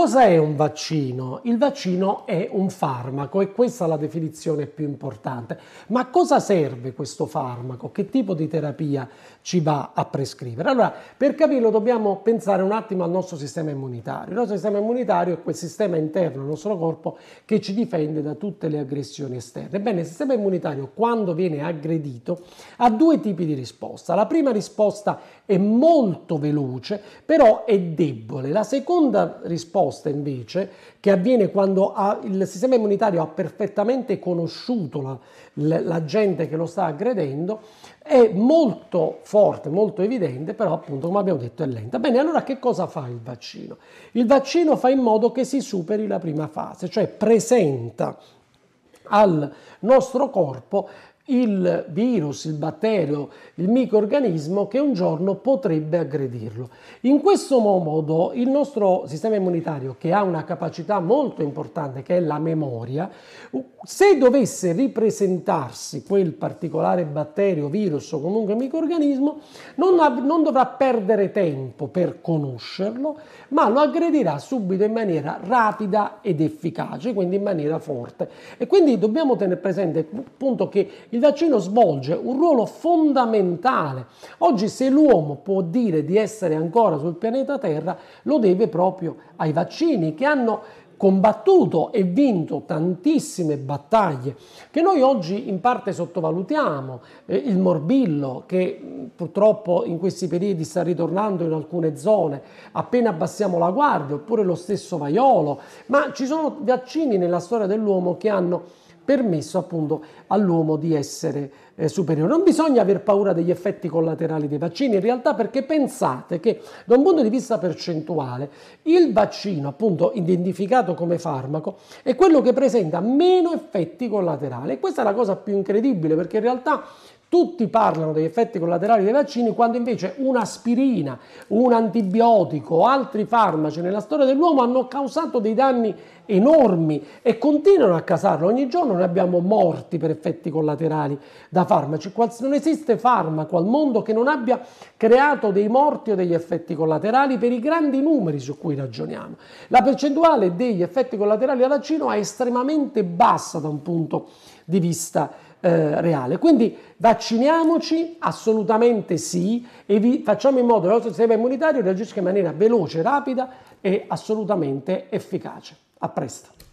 Cosa è un vaccino? Il vaccino è un farmaco e questa è la definizione più importante. Ma a cosa serve questo farmaco? Che tipo di terapia ci va a prescrivere? Allora, per capirlo dobbiamo pensare un attimo al nostro sistema immunitario. Il nostro sistema immunitario è quel sistema interno del nostro corpo che ci difende da tutte le aggressioni esterne. Ebbene, il sistema immunitario quando viene aggredito ha due tipi di risposta. La prima risposta è molto veloce, però è debole. La seconda risposta opposta invece, che avviene quando ha, il sistema immunitario ha perfettamente conosciuto la, la, la gente che lo sta aggredendo, è molto forte, molto evidente, però appunto come abbiamo detto è lenta. Bene, allora che cosa fa il vaccino? Il vaccino fa in modo che si superi la prima fase, cioè presenta al nostro corpo il virus, il batterio, il microorganismo che un giorno potrebbe aggredirlo. In questo modo il nostro sistema immunitario, che ha una capacità molto importante, che è la memoria, se dovesse ripresentarsi quel particolare batterio, virus o comunque microorganismo, non, av- non dovrà perdere tempo per conoscerlo, ma lo aggredirà subito in maniera rapida ed efficace, quindi in maniera forte. E quindi dobbiamo tenere presente appunto che il il vaccino svolge un ruolo fondamentale. Oggi se l'uomo può dire di essere ancora sul pianeta Terra, lo deve proprio ai vaccini che hanno combattuto e vinto tantissime battaglie che noi oggi in parte sottovalutiamo, eh, il morbillo che purtroppo in questi periodi sta ritornando in alcune zone appena abbassiamo la guardia, oppure lo stesso vaiolo, ma ci sono vaccini nella storia dell'uomo che hanno permesso appunto all'uomo di essere eh, superiore. Non bisogna aver paura degli effetti collaterali dei vaccini, in realtà perché pensate che da un punto di vista percentuale il vaccino appunto identificato come farmaco è quello che presenta meno effetti collaterali. E questa è la cosa più incredibile perché in realtà tutti parlano degli effetti collaterali dei vaccini quando invece un'aspirina, un antibiotico o altri farmaci nella storia dell'uomo hanno causato dei danni enormi e continuano a causarlo. Ogni giorno noi abbiamo morti per effetti collaterali da farmaci. Non esiste farmaco al mondo che non abbia creato dei morti o degli effetti collaterali per i grandi numeri su cui ragioniamo. La percentuale degli effetti collaterali al vaccino è estremamente bassa da un punto di vista eh, reale. Quindi vacciniamoci, assolutamente sì, e facciamo in modo che il nostro sistema immunitario reagisca in maniera veloce, rapida e assolutamente efficace. A presto.